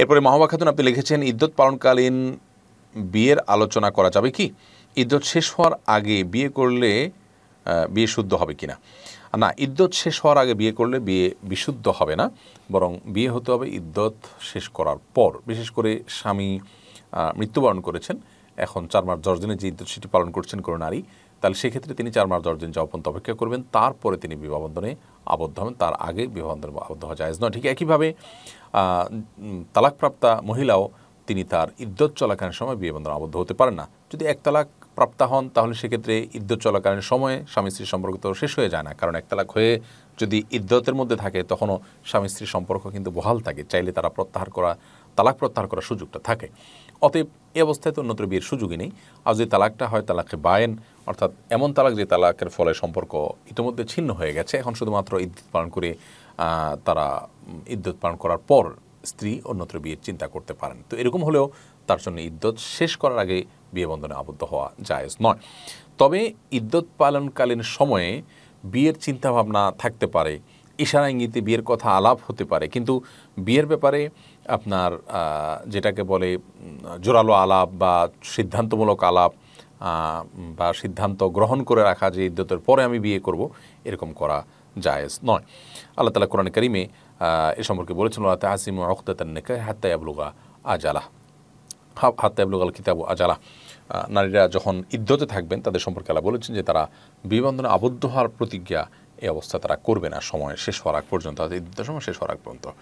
এরপরে মাহবা খাতুন আপনি লিখেছেন ইদ্যত পালনকালীন বিয়ের আলোচনা করা যাবে কি ইদ্যত শেষ হওয়ার আগে বিয়ে করলে বিয়ে শুদ্ধ হবে কি না না ইদ্যৎ শেষ হওয়ার আগে বিয়ে করলে বিয়ে বিশুদ্ধ হবে না বরং বিয়ে হতে হবে ইদ্যৎ শেষ করার পর বিশেষ করে স্বামী মৃত্যুবরণ করেছেন এখন চার মাস দশ দিনে যে ইদ্যুৎ সেটি পালন করছেন কোনো নারী তাহলে সেক্ষেত্রে তিনি চার মাস দশ দিন যাওয়া পর্যন্ত অপেক্ষা করবেন তারপরে তিনি বিবাহবন্ধনে আবদ্ধ হবেন তার আগে বিবাহবন্ধনে আবদ্ধ হওয়া যায় নয় ঠিক একইভাবে তালাকপ্রাপ্তা মহিলাও তিনি তার ইদ্যত চলাকালীন সময় বিয়ে আবদ্ধ হতে পারেন না যদি এক প্রাপ্তা হন তাহলে সেক্ষেত্রে ইদ্যত চলাকালীন সময়ে স্বামী স্ত্রীর সম্পর্ক তো শেষ হয়ে যায় না কারণ এক হয়ে যদি ইদ্যতের মধ্যে থাকে তখনও স্বামী স্ত্রীর সম্পর্ক কিন্তু বহাল থাকে চাইলে তারা প্রত্যাহার করা তালাক প্রত্যাহার করার সুযোগটা থাকে অতএব এ অবস্থায় তো অন্যত্র বিয়ের সুযোগই নেই আর যদি তালাকটা হয় তালাকে বায়েন অর্থাৎ এমন তালাক যে তালাকের ফলে সম্পর্ক ইতিমধ্যে ছিন্ন হয়ে গেছে এখন শুধুমাত্র ইদ্যুৎ পালন করে তারা ইদ্যুৎ পালন করার পর স্ত্রী অন্যত্র বিয়ের চিন্তা করতে পারেন তো এরকম হলেও তার জন্য ইদ্যত শেষ করার আগে বিয়ে বন্ধনে আবদ্ধ হওয়া জায়েজ নয় তবে ইদ্যত পালনকালীন সময়ে বিয়ের চিন্তাভাবনা থাকতে পারে ইশারা ইঙ্গিতে বিয়ের কথা আলাপ হতে পারে কিন্তু বিয়ের ব্যাপারে আপনার যেটাকে বলে জোরালো আলাপ বা সিদ্ধান্তমূলক আলাপ বা সিদ্ধান্ত গ্রহণ করে রাখা যে ইদ্যতের পরে আমি বিয়ে করব এরকম করা জায়েজ নয় আল্লাহ তালা কোরআন করিমে এ সম্পর্কে বলেছেন আল্লাহ তাহাসিম অখতাতান্নেকা হাত্তা আবলুগা আজালা হাত্তা আবলুগাল কিতাব আজালা নারীরা যখন ইদ্যতে থাকবেন তাদের সম্পর্কে আল্লাহ বলেছেন যে তারা বিবন্ধনে আবদ্ধ হওয়ার প্রতিজ্ঞা এই অবস্থা তারা করবে না সময় শেষ হওয়ার আগ পর্যন্ত তাদের সময় শেষ হওয়ার আগ পর্যন্ত